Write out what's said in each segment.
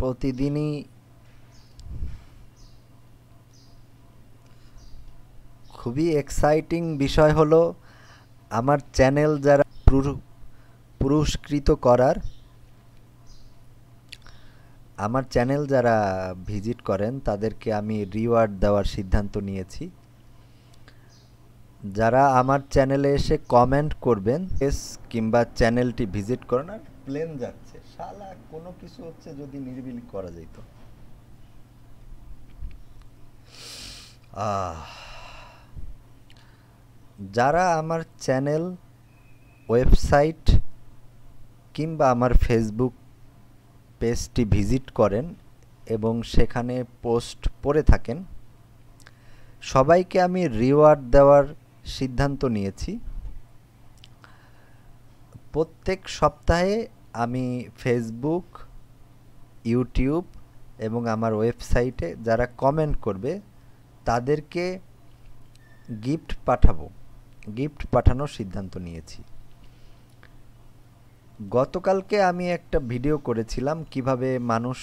প্রতিদিনই খুবই এক্সাইটিং বিষয় হলো আমার চ্যানেল যারা পুরস্কৃত করার আমার চ্যানেল যারা ভিজিট করেন তাদেরকে আমি রিওয়ার্ড দেওয়ার সিদ্ধান্ত নিয়েছি যারা আমার চ্যানেলে এসে কমেন্ট করবেন এস কিংবা চ্যানেলটি ভিজিট করেন আর প্লেন যাচ্ছে শালা কোনো কিছু হচ্ছে যদি নিরিবিলি করা যেত যারা আমার চ্যানেল ওয়েবসাইট কিংবা আমার ফেসবুক পেজটি ভিজিট করেন এবং সেখানে পোস্ট পড়ে থাকেন সবাইকে আমি রিওয়ার্ড দেওয়ার সিদ্ধান্ত নিয়েছি প্রত্যেক সপ্তাহে আমি ফেসবুক ইউটিউব এবং আমার ওয়েবসাইটে যারা কমেন্ট করবে তাদেরকে গিফট পাঠাবো গিফট পাঠানোর সিদ্ধান্ত নিয়েছি গতকালকে আমি একটা ভিডিও করেছিলাম কিভাবে মানুষ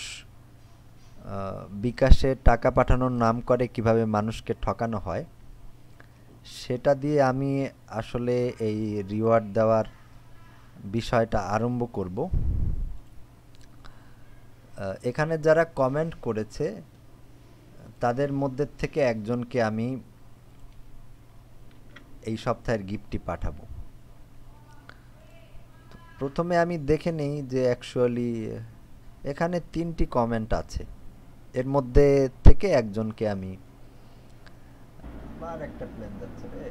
বিকাশে টাকা পাঠানোর নাম করে কিভাবে মানুষকে ঠকানো হয় সেটা দিয়ে আমি আসলে এই রিওয়ার্ড দেওয়ার বিষয়টা আরম্ভ করব এখানে যারা কমেন্ট করেছে তাদের মধ্যে থেকে একজনকে আমি এই সপ্তাহের গিফটটি পাঠাবো প্রথমে আমি দেখে নিই যে অ্যাকচুয়ালি এখানে তিনটি কমেন্ট আছে এর মধ্যে থেকে একজনকে আমি আর একটা প্ল্যান যাচ্ছে রে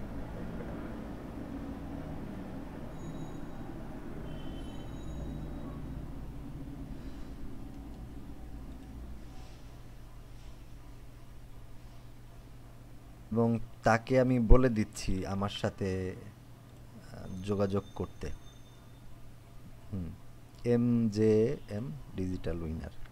এবং তাকে আমি বলে দিচ্ছি আমার সাথে যোগাযোগ করতে হুম M J M digital winner